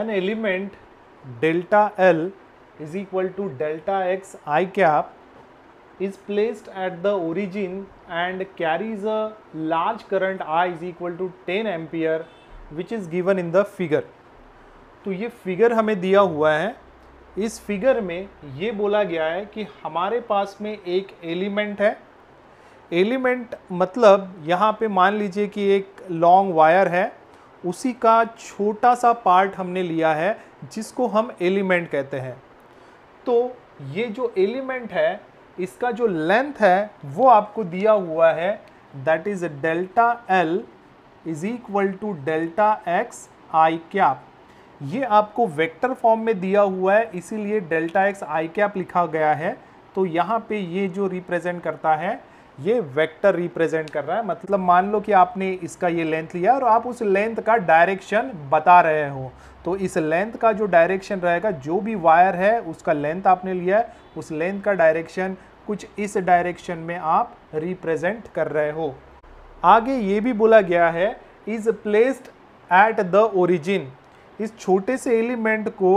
an element delta L is equal to delta x i cap is placed at the origin and carries a large current I is equal to 10 ampere which is given in the figure. तो ये figure हमें दिया हुआ है इस figure में ये बोला गया है कि हमारे पास में एक एलिमेंट है एलिमेंट मतलब यहाँ पे मान लीजिए कि एक लॉन्ग वायर है उसी का छोटा सा पार्ट हमने लिया है जिसको हम एलिमेंट कहते हैं तो ये जो एलिमेंट है इसका जो लेंथ है वो आपको दिया हुआ है that is delta L is equal to delta X I cap ये आपको वेक्टर फॉर्म में दिया हुआ है इसीलिए डेल्टा एक्स आई कैप लिखा गया है तो यहाँ पे ये जो रिप्रेजेंट करता है ये वेक्टर रिप्रेजेंट कर रहा है मतलब मान लो कि आपने इसका ये लेंथ लिया और आप उस लेंथ का डायरेक्शन बता रहे हो तो इस लेंथ का जो डायरेक्शन रहेगा जो भी वायर है उसका लेंथ आपने लिया है उस लेंथ का डायरेक्शन कुछ इस डायरेक्शन में आप रिप्रेजेंट कर रहे हो आगे ये भी बोला गया है is placed at the origin इस छोटे से एलिमेंट को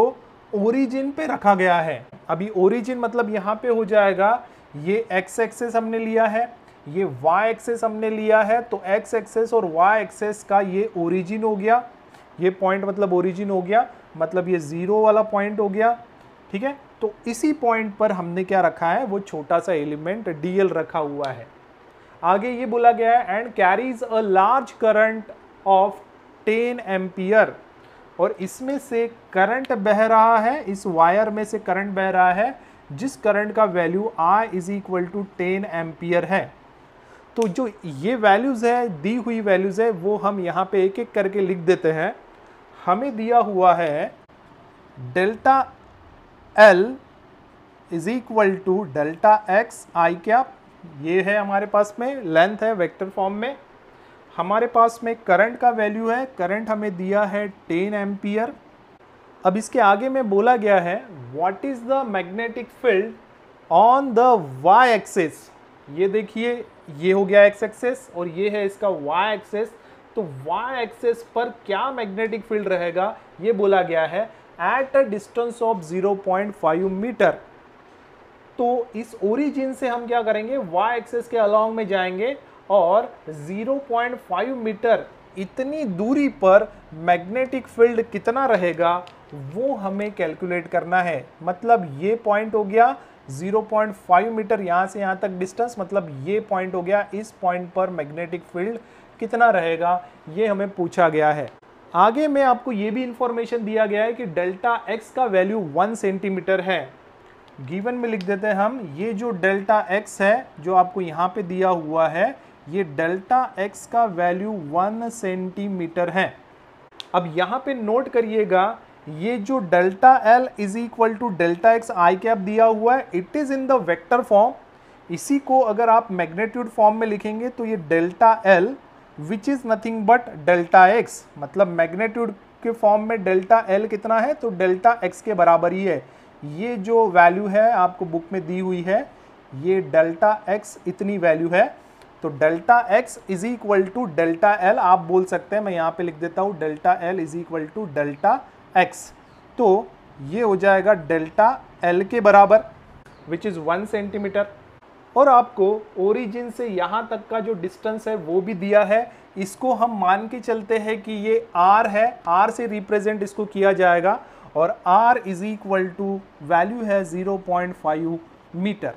ओरिजिन पे रखा गया है अभी ओरिजिन मतलब यहाँ पे हो जाएगा ये एक्स एक्सेस हमने लिया है ये वाई एक्सेस हमने लिया है तो एक्स एक्सेस और वाई एक्सेस का ये ओरिजिन हो गया ये पॉइंट मतलब ओरिजिन हो गया मतलब ये ज़ीरो वाला पॉइंट हो गया ठीक है तो इसी पॉइंट पर हमने क्या रखा है वो छोटा सा एलिमेंट एल रखा हुआ है आगे ये बोला गया है and carries a large current of ten ampere और इसमें से करंट बह रहा है इस वायर में से करंट बह रहा है जिस करंट का value I is equal to ten ampere है तो जो ये वैल्यूज़ है दी हुई वैल्यूज़ है वो हम यहाँ पे एक एक करके लिख देते हैं हमें दिया हुआ है delta L is equal to delta X I क्या ये है हमारे पास में लेंथ है वेक्टर फॉर्म में हमारे पास में करंट का वैल्यू है करंट हमें दिया है टेन एम्पियर अब इसके आगे में बोला गया है what is the magnetic field on the Y axis ये देखिए ये हो गया एक्स एक्सेस और ये है इसका वाई एक्सेस तो वाई एक्सेस पर क्या मैग्नेटिक फील्ड रहेगा ये बोला गया है at a distance of zero point five metre तो इस ओरिजिन से हम क्या करेंगे वाई एक्सेस के अलॉन्ग में जाएंगे और 0.5 मीटर इतनी दूरी पर मैग्नेटिक फील्ड कितना रहेगा तो वो हमें कैलकुलेट करना है मतलब ये पॉइंट हो गया 0.5 मीटर यहाँ से यहाँ तक डिस्टेंस मतलब ये पॉइंट हो गया इस पॉइंट पर मैग्नेटिक फील्ड कितना रहेगा ये हमें पूछा गया है आगे में आपको ये भी इंफॉर्मेशन दिया गया है कि डेल्टा एक्स का वैल्यू वन सेंटीमीटर है गिवन में लिख देते हैं हम ये जो डेल्टा एक्स है जो आपको यहाँ पे दिया हुआ है ये डेल्टा एक्स का वैल्यू वन सेंटीमीटर है अब यहाँ पे नोट करिएगा ये जो delta L is equal to delta X I cap दिया हुआ है it is in the vector form इसी को अगर आप मैग्नेट्यूड फॉर्म में लिखेंगे तो ये delta L which is nothing but delta X मतलब मैग्नेट्यूड के फॉर्म में डेल्टा एल कितना है तो डेल्टा एक्स के बराबर ही है ये जो वैल्यू है आपको बुक में दी हुई है ये डेल्टा एक्स इतनी वैल्यू है तो delta X is equal to delta L आप बोल सकते हैं मैं यहाँ पे लिख देता हूँ delta L is equal to delta X तो ये हो जाएगा डेल्टा एल के बराबर विच इज़ वन सेंटीमीटर और आपको ओरिजिन से यहाँ तक का जो डिस्टेंस है वो भी दिया है इसको हम मान के चलते हैं कि ये आर है आर से रिप्रेजेंट इसको किया जाएगा और R is equal to value है ज़ीरो पॉइंट फाइव मीटर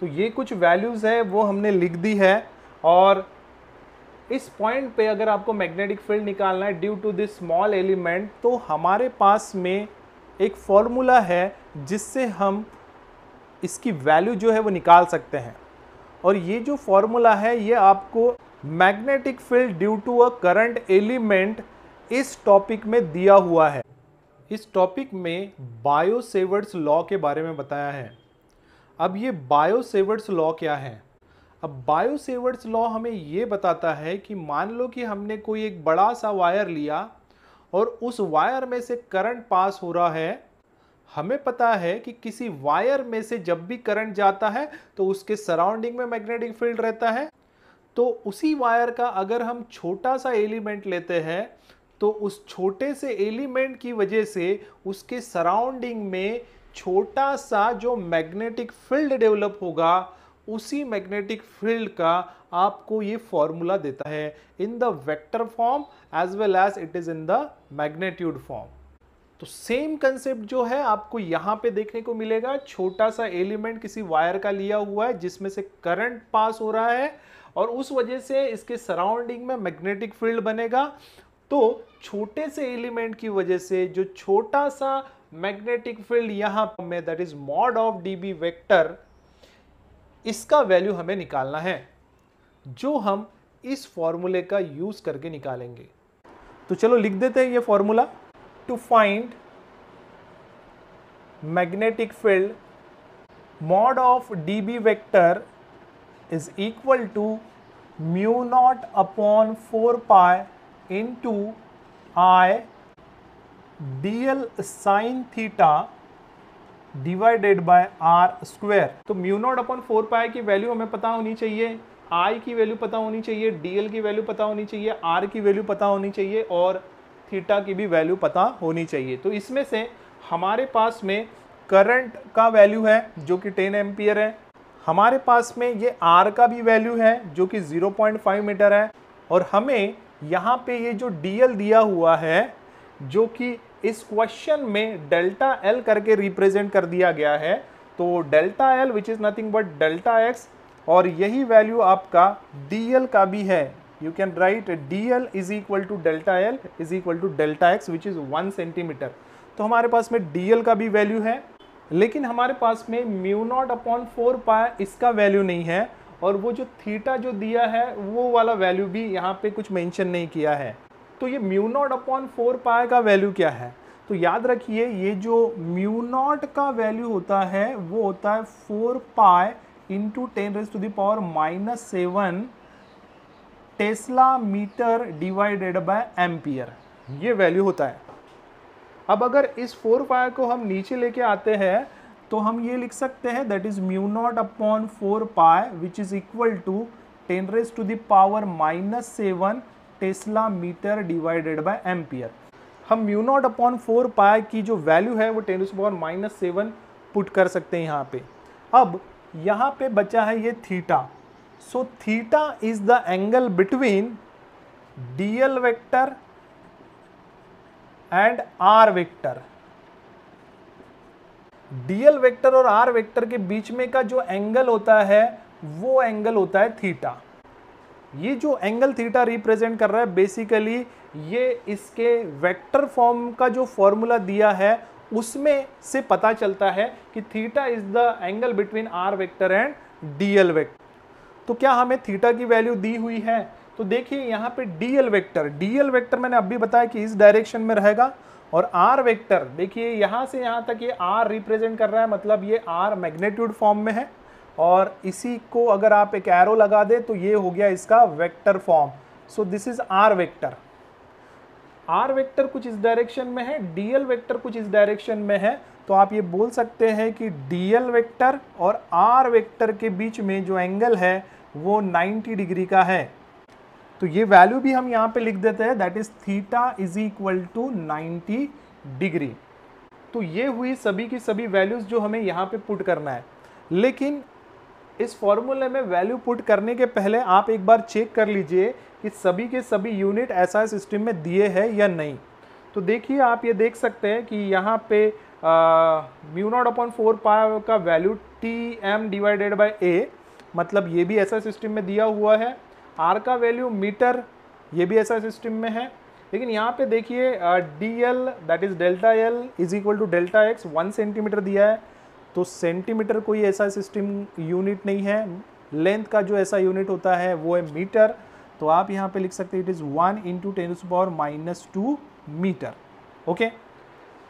तो ये कुछ वैल्यूज़ है वो हमने लिख दी है और इस पॉइंट पे अगर आपको मैग्नेटिक फील्ड निकालना है due to this small element तो हमारे पास में एक फॉर्मूला है जिससे हम इसकी वैल्यू जो है वो निकाल सकते हैं और ये जो फॉर्मूला है ये आपको magnetic field due to a current element इस टॉपिक में दिया हुआ है इस टॉपिक में बायो लॉ के बारे में बताया है अब ये बायो लॉ क्या है अब बायोसेवर्ट्स लॉ हमें ये बताता है कि मान लो कि हमने कोई एक बड़ा सा वायर लिया और उस वायर में से करंट पास हो रहा है हमें पता है कि किसी वायर में से जब भी करंट जाता है तो उसके सराउंडिंग में मैग्नेटिक फील्ड रहता है तो उसी वायर का अगर हम छोटा सा एलिमेंट लेते हैं तो उस छोटे से एलिमेंट की वजह से उसके सराउंडिंग में छोटा सा जो मैग्नेटिक फील्ड डेवलप होगा उसी मैग्नेटिक फील्ड का आपको ये फॉर्मूला देता है in the vector form as well as it is in the magnitude form तो सेम कंसेप्ट जो है आपको यहां पे देखने को मिलेगा छोटा सा एलिमेंट किसी वायर का लिया हुआ है जिसमें से करंट पास हो रहा है और उस वजह से इसके सराउंडिंग में मैग्नेटिक फील्ड बनेगा तो छोटे से एलिमेंट की वजह से जो छोटा सा मैग्नेटिक फील्ड यहां में that is mod of D B vector इसका वैल्यू हमें निकालना है जो हम इस फॉर्मूले का यूज़ करके निकालेंगे तो चलो लिख देते हैं ये formula to find magnetic field mod of D B vector is equal to mu naught upon four pi into I D L sine theta divided by R square तो mu naught upon four pi की value हमें पता होनी चाहिए आई की value पता होनी चाहिए डीएल की वैल्यू पता होनी चाहिए आर की वैल्यू पता होनी चाहिए और थीटा की भी वैल्यू पता होनी चाहिए तो इसमें से हमारे पास में करंट का वैल्यू है जो कि 10 एम्पियर है हमारे पास में ये आर का भी वैल्यू है जो कि 0.5 मीटर है और हमें यहाँ पे ये जो डीएल दिया हुआ है जो कि इस क्वेश्चन में डेल्टा एल करके रिप्रेजेंट कर दिया गया है तो delta L which is nothing but delta X और यही वैल्यू आपका डी एल का भी है you can write D L is equal to delta L is equal to delta X which is one centimetre तो हमारे पास में डी एल का भी वैल्यू है लेकिन हमारे पास में म्यू नॉट अपॉन फोर पाया इसका वैल्यू नहीं है और वो जो थीटा जो दिया है वो वाला वैल्यू भी यहाँ पे कुछ मेंशन नहीं किया है तो ये म्यू नॉट अपॉन फोर पाए का वैल्यू क्या है तो याद रखिए ये जो म्यू नॉट का वैल्यू होता है वो होता है four pi into ten raise to the power minus seven tesla metre divided by ampere ये वैल्यू होता है अब अगर इस फोर पाए को हम नीचे लेके आते हैं तो हम ये लिख सकते हैं that is mu naught upon four pi which is equal to ten raise to the power minus seven tesla metre divided by ampere हम mu naught upon four pi की जो वैल्यू है वो ten power minus seven put कर सकते हैं यहाँ पे अब यहाँ पे बचा है ये theta so theta is the angle between D L vector and R vector DL vector और आर वेक्टर के बीच में का जो एंगल होता है वो एंगल होता है थीटा ये जो एंगल थीटा रिप्रेजेंट कर रहा है बेसिकली ये इसके वेक्टर फॉर्म का जो फॉर्मूला दिया है उसमें से पता चलता है कि theta is the angle between R vector and D L तो क्या हमें थीटा की वैल्यू दी हुई है तो देखिए यहाँ पे D L vector D L vector मैंने अभी बताया कि इस डायरेक्शन में रहेगा और आर वेक्टर देखिए यहाँ से यहाँ तक ये यह आर रिप्रेजेंट कर रहा है मतलब ये आर मैग्नेट्यूड फॉर्म में है और इसी को अगर आप एक एरो लगा दें तो ये हो गया इसका vector form so this is R vector R vector कुछ इस डायरेक्शन में है डीएल वेक्टर कुछ इस डायरेक्शन में है तो आप ये बोल सकते हैं कि डीएल वेक्टर और आर वेक्टर के बीच में जो एंगल है वो 90 डिग्री का है तो ये वैल्यू भी हम यहाँ पे लिख देते हैं that is theta is equal to ninety degree तो ये हुई सभी की सभी वैल्यूज़ जो हमें यहाँ पे पुट करना है लेकिन इस फॉर्मूले में वैल्यू पुट करने के पहले आप एक बार चेक कर लीजिए कि सभी के सभी यूनिट एस सिस्टम में दिए हैं या नहीं तो देखिए आप ये देख सकते हैं कि यहाँ पे mu naught upon four pi का value T M divided by A मतलब ये भी ऐसा सिस्टम में दिया हुआ है आर का वैल्यू मीटर ये भी ऐसा सिस्टम में है लेकिन यहाँ पे देखिए D L that is delta L is equal to delta X one centimetre दिया है तो सेंटीमीटर कोई ऐसा सिस्टम यूनिट नहीं है लेंथ का जो ऐसा यूनिट होता है वो है मीटर तो आप यहाँ पे लिख सकते हैं it is one into ten power minus two metre okay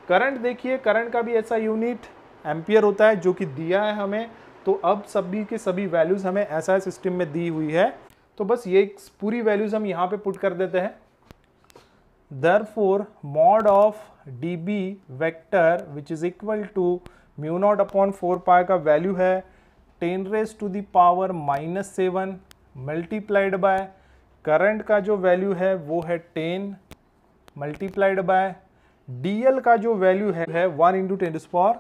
current देखिए करंट का भी ऐसा यूनिट एम्पियर होता है जो कि दिया है हमें तो अब सभी के सभी वैल्यूज़ हमें ऐसा सिस्टम में दी हुई है तो बस ये पूरी वैल्यूज़ हम यहाँ पे पुट कर देते हैं therefore mod of D B vector which is equal to mu naught upon four pi का वैल्यू है ten raise to the power minus seven multiplied by current का जो वैल्यू है वो है टेन मल्टीप्लाइड बाय डी का जो value है है one into ten raise power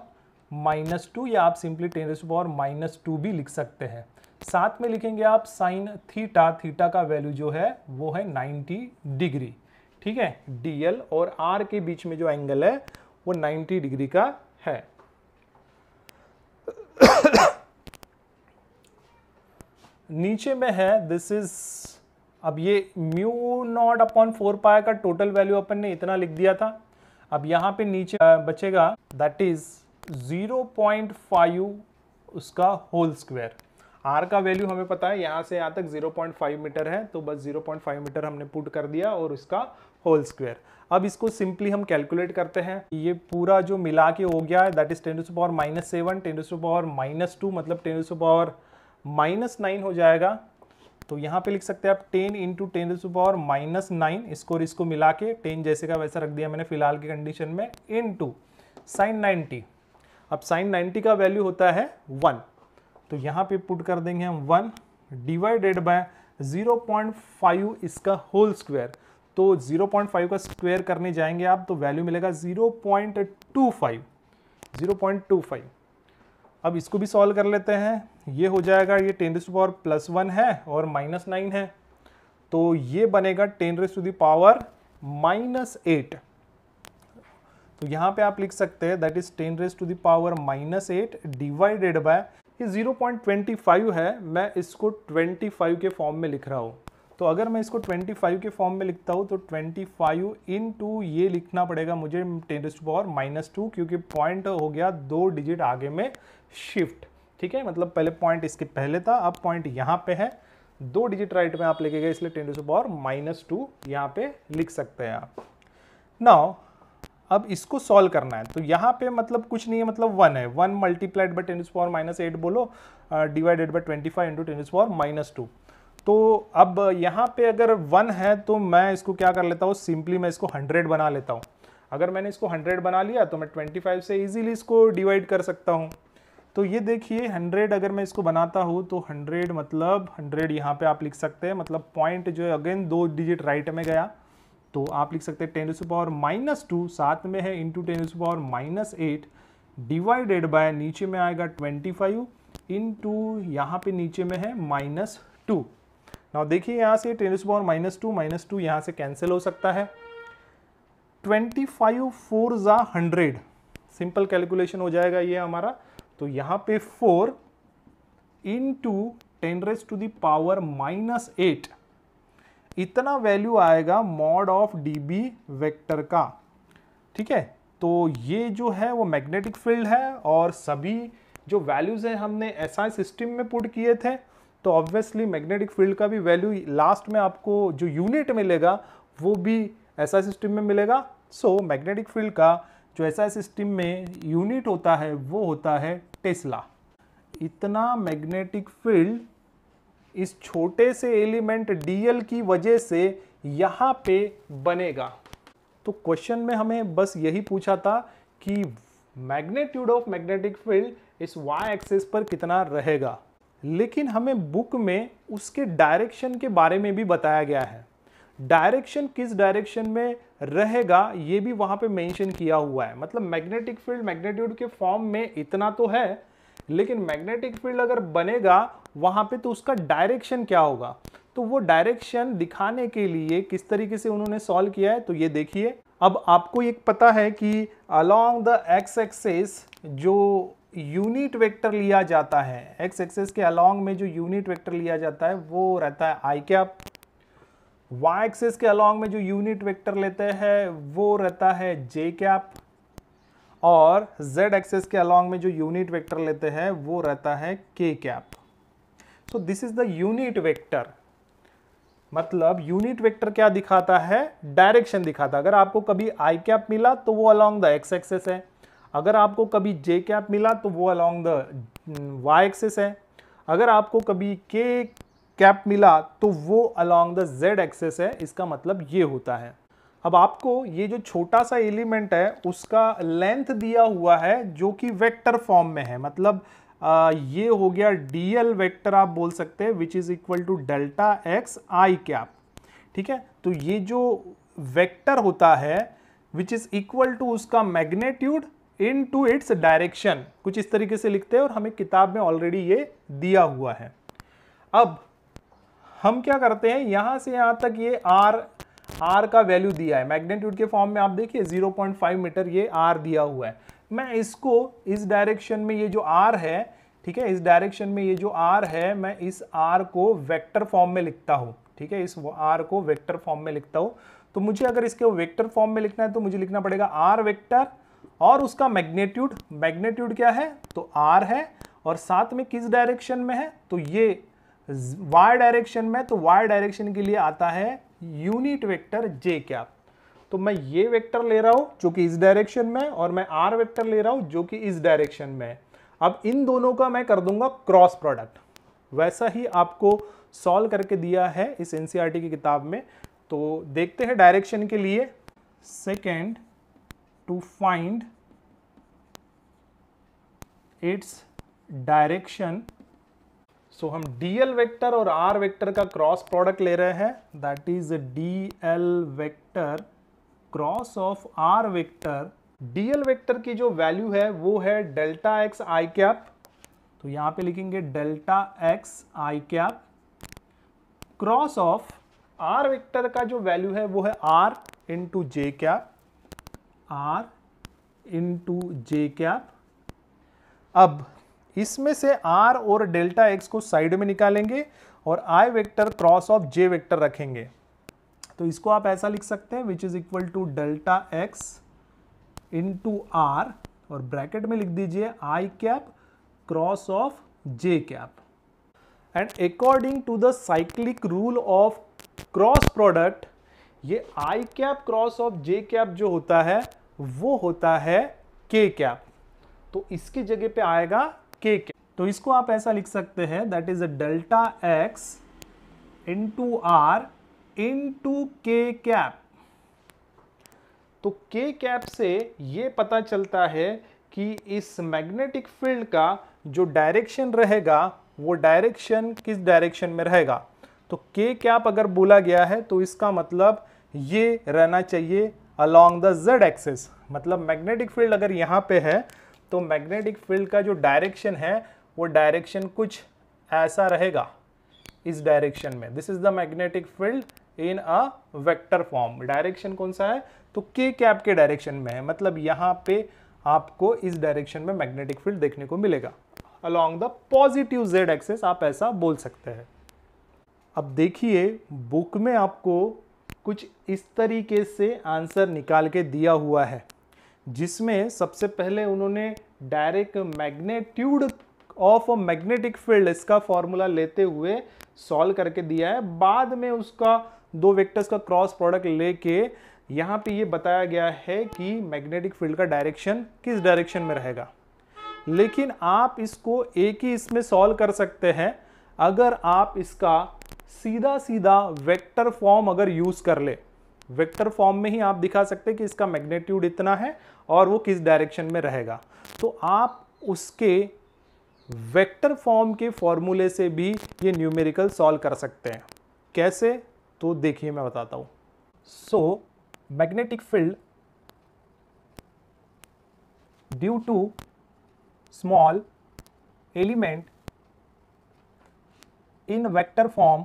minus two या आप simply ten raise power minus two भी लिख सकते हैं साथ में लिखेंगे आप साइन थीटा थीटा का वैल्यू जो है वो है नाइन्टी डिग्री ठीक है डीएल और आर के बीच में जो एंगल है वो नाइन्टी डिग्री का है नीचे में है दिस इज अब ये mu naught upon four pi का टोटल वैल्यू अपन ने इतना लिख दिया था अब यहाँ पे नीचे बचेगा दैट इज 0.5 उसका होल स्क्वायर आर का वैल्यू हमें पता है यहाँ से यहाँ तक 0.5 मीटर है तो बस 0.5 मीटर हमने पुट कर दिया और उसका होल स्क्वायर अब इसको सिंपली हम कैलकुलेट करते हैं ये पूरा जो मिला के हो गया है that is ten to power minus seven ten to power minus two मतलब ten to power minus nine हो जाएगा तो यहाँ पे लिख सकते हैं आप ten into ten to power minus nine इसको और इसको मिला के टेन जैसे का वैसा रख दिया मैंने फिलहाल की कंडीशन में इन टू साइन नाइन्टी अब साइन नाइन्टी का वैल्यू होता है वन तो यहाँ पे पुट कर देंगे हम one divided by zero point five इसका होल स्क्वायर तो जीरो पॉइंट फाइव का स्क्वायर करने जाएंगे आप तो वैल्यू मिलेगा zero point two five zero point two five अब इसको भी सॉल्व कर लेते हैं ये हो जाएगा ये ten raised power plus one है और माइनस नाइन है तो ये बनेगा ten raised to the power minus eight तो यहाँ पे आप लिख सकते हैं that is ten raised to the power minus eight divided by ये फाइव है मैं इसको फाइव के फॉर्म में लिख रहा हूं तो अगर मैं इसको 25 के फॉर्म में लिखता हूँ तो 25 फाइव इन टू ये लिखना पड़ेगा मुझे ten to power minus two क्योंकि पॉइंट हो गया दो डिजिट आगे में शिफ्ट ठीक है मतलब पहले पॉइंट इसके पहले था अब पॉइंट यहाँ पे है दो डिजिट राइट में आप लेके गए इसलिए ten to power minus two यहाँ पे लिख सकते हैं आप नाउ अब इसको सॉल्व करना है तो यहाँ पे मतलब कुछ नहीं है मतलब वन है one multiplied by ten power minus eight बोलो divided by twenty five into ten power minus two तो अब यहाँ पे अगर वन है तो मैं इसको क्या कर लेता हूँ सिंपली मैं इसको हंड्रेड बना लेता हूँ अगर मैंने इसको हंड्रेड बना लिया तो मैं ट्वेंटी फाइव से ईजिली इसको डिवाइड कर सकता हूँ तो ये देखिए 100 अगर मैं इसको बनाता हूँ तो 100 मतलब 100 यहाँ पे आप लिख सकते हैं मतलब पॉइंट जो है अगेन दो डिजिट राइट में गया तो आप लिख सकते हैं ten to power minus two साथ में है into ten to power minus eight divided by नीचे में आएगा ट्वेंटी फाइव इन टू यहाँ पर नीचे में है माइनस टू ना देखिए यहाँ से ten to power minus two minus two यहाँ से कैंसिल हो सकता है ट्वेंटी फाइव फोर ज़ा हंड्रेड सिंपल कैलकुलेशन हो जाएगा ये हमारा तो यहां पे four into ten raise to the power minus eight इतना वैल्यू आएगा मॉड ऑफ डीबी वेक्टर का ठीक है तो ये जो है वो मैग्नेटिक फील्ड है और सभी जो वैल्यूज़ हैं हमने एसआई सिस्टम में पुट किए थे तो ऑब्वियसली मैग्नेटिक फील्ड का भी वैल्यू लास्ट में आपको जो यूनिट मिलेगा वो भी एसआई सिस्टम में मिलेगा सो मैग्नेटिक फील्ड का जो ऐसा सिस्टम में यूनिट होता है वो होता है टेस्ला इतना मैग्नेटिक फील्ड इस छोटे से एलिमेंट डीएल की वजह से यहाँ पे बनेगा तो क्वेश्चन में हमें बस यही पूछा था कि मैग्नेट्यूड ऑफ मैग्नेटिक फील्ड इस वाई एक्सेस पर कितना रहेगा लेकिन हमें बुक में उसके डायरेक्शन के बारे में भी बताया गया है डायरेक्शन किस डायरेक्शन में रहेगा ये भी वहां पे मेंशन किया हुआ है मतलब मैग्नेटिक फील्ड मैग्नेट्यूड के फॉर्म में इतना तो है लेकिन मैग्नेटिक फील्ड अगर बनेगा वहां पे तो उसका डायरेक्शन क्या होगा तो वो डायरेक्शन दिखाने के लिए किस तरीके से उन्होंने सॉल्व किया है तो ये देखिए अब आपको एक पता है कि अलॉन्ग द एक्स एक्सेस जो यूनिट वेक्टर लिया जाता है एक्स एक्सेस के अलॉन्ग में जो यूनिट वेक्टर लिया जाता है वो रहता है आई कैप वाई एक्सिस के अलॉन्ग में जो यूनिट वेक्टर लेते हैं वो रहता है जे कैप और जेड एक्सिस के अलॉन्ग में जो यूनिट वेक्टर लेते हैं वो रहता है K cap so this is the unit vector मतलब यूनिट वेक्टर क्या दिखाता है डायरेक्शन दिखाता है अगर आपको कभी आई कैप मिला तो वो अलॉन्ग द एक्स एक्सेस है अगर आपको कभी जे कैप मिला तो वो अलॉन्ग द वाई एक्सेस है अगर आपको कभी के कैप मिला तो वो अलॉन्ग द जेड एक्सेस है इसका मतलब ये होता है अब आपको ये जो छोटा सा एलिमेंट है उसका लेंथ दिया हुआ है जो कि वेक्टर फॉर्म में है मतलब आ, ये हो गया डी एल वैक्टर आप बोल सकते हैं which is equal to delta X I cap ठीक है तो ये जो वेक्टर होता है विच इज़ इक्वल टू उसका magnitude into its direction कुछ इस तरीके से लिखते हैं और हमें किताब में ऑलरेडी ये दिया हुआ है अब हम क्या करते हैं यहां से यहां तक ये आर आर का वैल्यू दिया है मैग्नेट्यूड के फॉर्म में आप देखिए 0.5 मीटर ये आर दिया हुआ है मैं इसको इस डायरेक्शन में ये जो आर है ठीक है इस डायरेक्शन में ये जो आर है मैं इस आर को वेक्टर फॉर्म में लिखता हूँ ठीक है इस आर को वेक्टर फॉर्म में लिखता हूँ तो मुझे अगर इसके वेक्टर फॉर्म में लिखना है तो मुझे लिखना पड़ेगा आर वेक्टर और उसका मैग्नेट्यूड मैग्नेट्यूड क्या है तो आर है और साथ में किस डायरेक्शन में है तो ये वाई डायरेक्शन में तो वाई डायरेक्शन के लिए आता है यूनिट वेक्टर जे क्या तो मैं ये वेक्टर ले रहा हूं जो कि इस डायरेक्शन में और मैं आर वेक्टर ले रहा हूं जो कि इस डायरेक्शन में अब इन दोनों का मैं कर दूंगा क्रॉस प्रोडक्ट वैसा ही आपको सॉल्व करके दिया है इस एनसीईआरटी e की किताब में तो देखते हैं डायरेक्शन के लिए second to find its direction so so, हम dl वेक्टर और r वेक्टर का क्रॉस प्रोडक्ट ले रहे हैं that is dl vector cross of r vector dl vector की जो वैल्यू है वो है डेल्टा एक्स आई कैप तो यहां पे लिखेंगे delta X I cap cross of r vector का जो वैल्यू है वो है r into J cap R into J cap अब इसमें से आर और डेल्टा एक्स को साइड में निकालेंगे और I vector cross of J vector रखेंगे तो इसको आप ऐसा लिख सकते हैं which is equal to delta X into R और ब्रैकेट में लिख दीजिए I cap cross of J cap and according to the cyclic rule of cross product ये I cap cross of J cap जो होता है वो होता है के कैप तो इसकी जगह पे आएगा के के तो इसको आप ऐसा लिख सकते हैं that is a delta X into R into K cap तो के कैप से ये पता चलता है कि इस मैग्नेटिक फील्ड का जो डायरेक्शन रहेगा वो डायरेक्शन किस डायरेक्शन में रहेगा तो के कैप अगर बोला गया है तो इसका मतलब ये रहना चाहिए अलॉन्ग द जेड एक्सेस मतलब मैग्नेटिक फील्ड अगर यहाँ पे है तो मैग्नेटिक फील्ड का जो डायरेक्शन है वो डायरेक्शन कुछ ऐसा रहेगा इस डायरेक्शन में this is the magnetic field in a vector form direction कौन सा है तो के कैप के डायरेक्शन में है मतलब यहाँ पे आपको इस डायरेक्शन में मैग्नेटिक फील्ड देखने को मिलेगा along the positive Z axis आप ऐसा बोल सकते हैं अब देखिए बुक में आपको कुछ इस तरीके से आंसर निकाल के दिया हुआ है जिसमें सबसे पहले उन्होंने direct magnitude of a magnetic field इसका फॉर्मूला लेते हुए सॉल्व करके दिया है बाद में उसका दो वेक्टर्स का क्रॉस प्रोडक्ट लेके यहाँ पे ये बताया गया है कि मैग्नेटिक फील्ड का डायरेक्शन किस डायरेक्शन में रहेगा लेकिन आप इसको एक ही इसमें सॉल्व कर सकते हैं अगर आप इसका सीधा सीधा वेक्टर फॉर्म अगर यूज़ कर ले वेक्टर फॉर्म में ही आप दिखा सकते हैं कि इसका मैग्नेट्यूड इतना है और वो किस डायरेक्शन में रहेगा तो आप उसके वेक्टर फॉर्म के फॉर्मूले से भी ये न्यूमेरिकल सॉल्व कर सकते हैं कैसे तो देखिए मैं बताता हूँ so magnetic field due to small element in vector form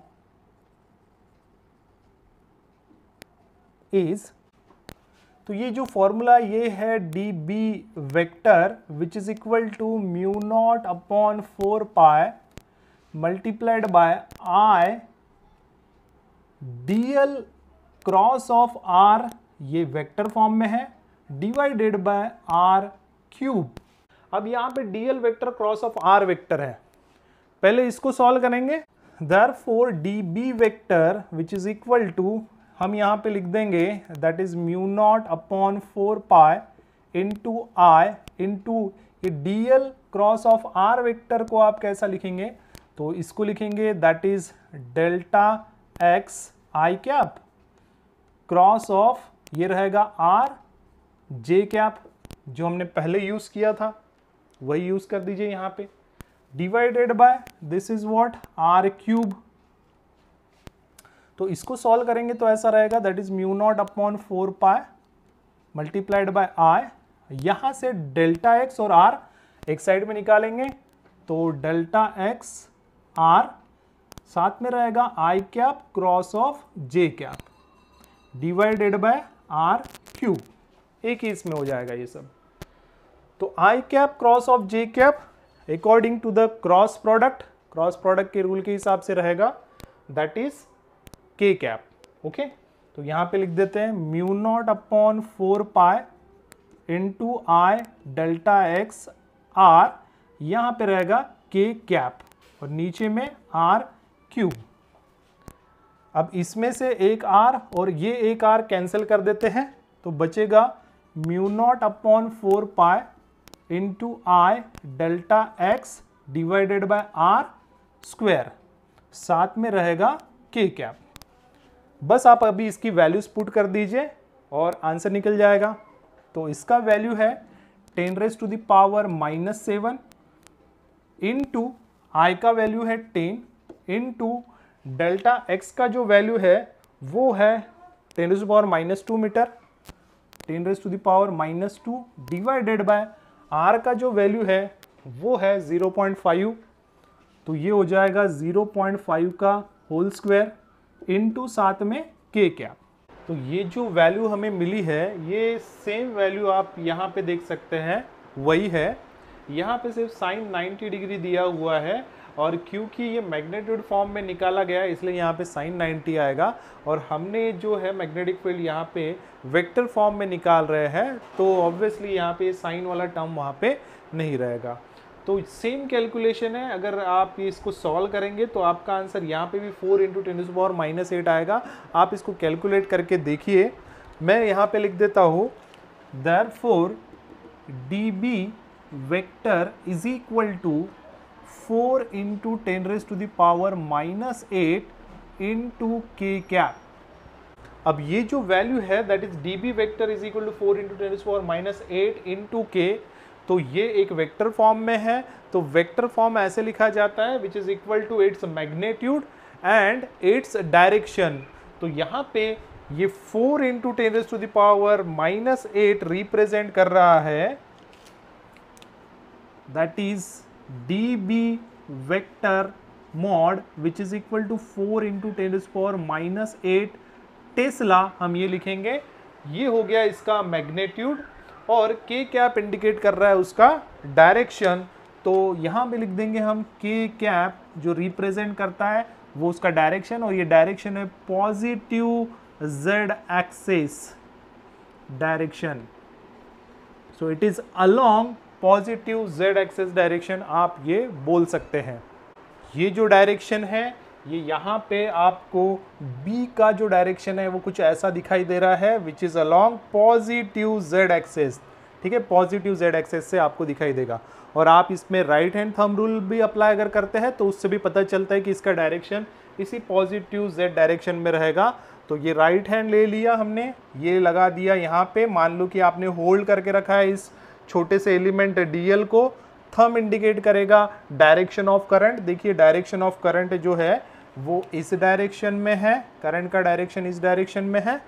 is तो ये जो फॉर्मूला ये है D B vector which is equal to mu naught upon four pi multiplied by I D L cross of R ये vector form में है divided by R cube अब यहां पे D L vector cross of R vector है पहले इसको solve करेंगे therefore D B vector which is equal to हम यहाँ पे लिख देंगे that is mu naught upon four pi into I into ये D L cross of R vector को आप कैसा लिखेंगे तो इसको लिखेंगे that is delta X I cap cross of ये रहेगा आर जे कैप जो हमने पहले यूज़ किया था वही यूज़ कर दीजिए यहाँ पे divided by this is what R cube तो इसको सॉल्व करेंगे तो ऐसा रहेगा that is mu naught upon four pi multiplied by I यहाँ से डेल्टा एक्स और आर एक साइड में निकालेंगे तो डेल्टा एक्स आर साथ में रहेगा I cap cross of J cap divided by R cube एक ही इसमें हो जाएगा ये सब तो I cap cross of J cap according to the cross product cross product के रूल के हिसाब से रहेगा that is K cap okay तो यहां पे लिख देते हैं mu naught upon four pi into I delta X R यहां पे रहेगा के कैप और नीचे में आर क्यूब अब इसमें से एक आर और ये एक आर कैंसिल कर देते हैं तो बचेगा mu naught upon four pi into I delta X divided by R square साथ में रहेगा के कैप बस आप अभी इसकी वैल्यूज पुट कर दीजिए और आंसर निकल जाएगा तो इसका वैल्यू है ten raise to the power minus seven into I का वैल्यू है ten into delta X का जो वैल्यू है वो है ten raise to power minus two meter ten raise to the power minus two divided by R का जो value है वो है ज़ीरो पॉइंट फाइव तो ये हो जाएगा ज़ीरो पॉइंट फाइव का होल स्क्वायर इंटू साथ में के क्या तो ये जो वैल्यू हमें मिली है ये सेम वैल्यू आप यहाँ पे देख सकते हैं वही है यहाँ पे सिर्फ साइन 90 डिग्री दिया हुआ है और क्योंकि ये मैग्नेटिक फॉर्म में निकाला गया इसलिए यहाँ पे साइन 90 आएगा और हमने जो है मैग्नेटिक फील्ड यहाँ पे वेक्टर फॉर्म में निकाल रहे हैं तो ऑब्वियसली यहाँ पे साइन वाला टर्म वहाँ पे नहीं रहेगा तो सेम कैलकुलेशन है अगर आप इसको सॉल्व करेंगे तो आपका आंसर यहाँ पे भी four into ten to power minus eight आएगा आप इसको कैलकुलेट करके देखिए मैं यहाँ पे लिख देता हूँ therefore D B vector is equal to four into ten raise to the power minus eight into K क्या अब ये जो वैल्यू है that is D B vector is equal to four into ten power minus eight into K तो ये एक vector form में है तो वेक्टर फॉर्म ऐसे लिखा जाता है which is equal to its magnitude and its direction तो यहाँ पे ये four into ten to the power minus eight represent कर रहा है that is D B vector mod which is equal to four into ten power minus eight tesla हम ये लिखेंगे ये हो गया इसका मैग्नेट्यूड और के कैप इंडिकेट कर रहा है उसका डायरेक्शन तो यहाँ पे लिख देंगे हम के कैप जो रिप्रेजेंट करता है वो उसका डायरेक्शन और ये डायरेक्शन है positive Z axis direction so it is along positive Z axis direction आप ये बोल सकते हैं ये जो डायरेक्शन है ये यहाँ पे आपको बी का जो डायरेक्शन है वो कुछ ऐसा दिखाई दे रहा है which is along positive Z axis ठीक है पॉजिटिव जेड एक्सेस से आपको दिखाई देगा और आप इसमें राइट हैंड थंब रूल भी अप्लाई अगर करते हैं तो उससे भी पता चलता है कि इसका डायरेक्शन इसी पॉजिटिव जेड डायरेक्शन में रहेगा तो ये राइट हैंड ले लिया हमने ये लगा दिया यहाँ पे मान लो कि आपने होल्ड करके रखा है इस छोटे से एलिमेंट डीएल को थम इंडिकेट करेगा डायरेक्शन ऑफ करंट देखिए डायरेक्शन ऑफ करंट जो है वो इस डायरेक्शन में है करंट का डायरेक्शन इस डायरेक्शन में है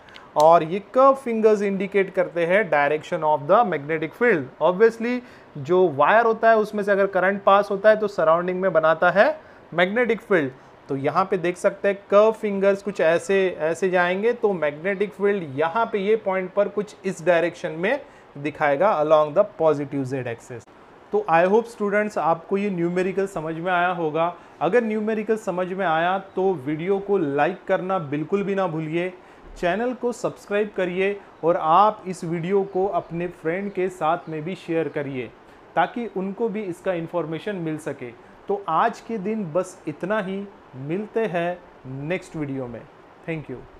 और ये कर्व फिंगर्स इंडिकेट करते हैं direction of the magnetic field obviously जो वायर होता है उसमें से अगर करंट पास होता है तो सराउंडिंग में बनाता है मैग्नेटिक फील्ड तो यहाँ पे देख सकते हैं कर्व फिंगर्स कुछ ऐसे ऐसे जाएंगे तो मैग्नेटिक फील्ड यहाँ पे ये पॉइंट पर कुछ इस डायरेक्शन में दिखाएगा along the positive Z axis तो आई होप स्टूडेंट्स आपको ये न्यूमेरिकल समझ में आया होगा अगर न्यूमेरिकल समझ में आया तो वीडियो को लाइक करना बिल्कुल भी ना भूलिए चैनल को सब्सक्राइब करिए और आप इस वीडियो को अपने फ्रेंड के साथ में भी शेयर करिए ताकि उनको भी इसका इन्फॉर्मेशन मिल सके तो आज के दिन बस इतना ही मिलते हैं नेक्स्ट वीडियो में थैंक यू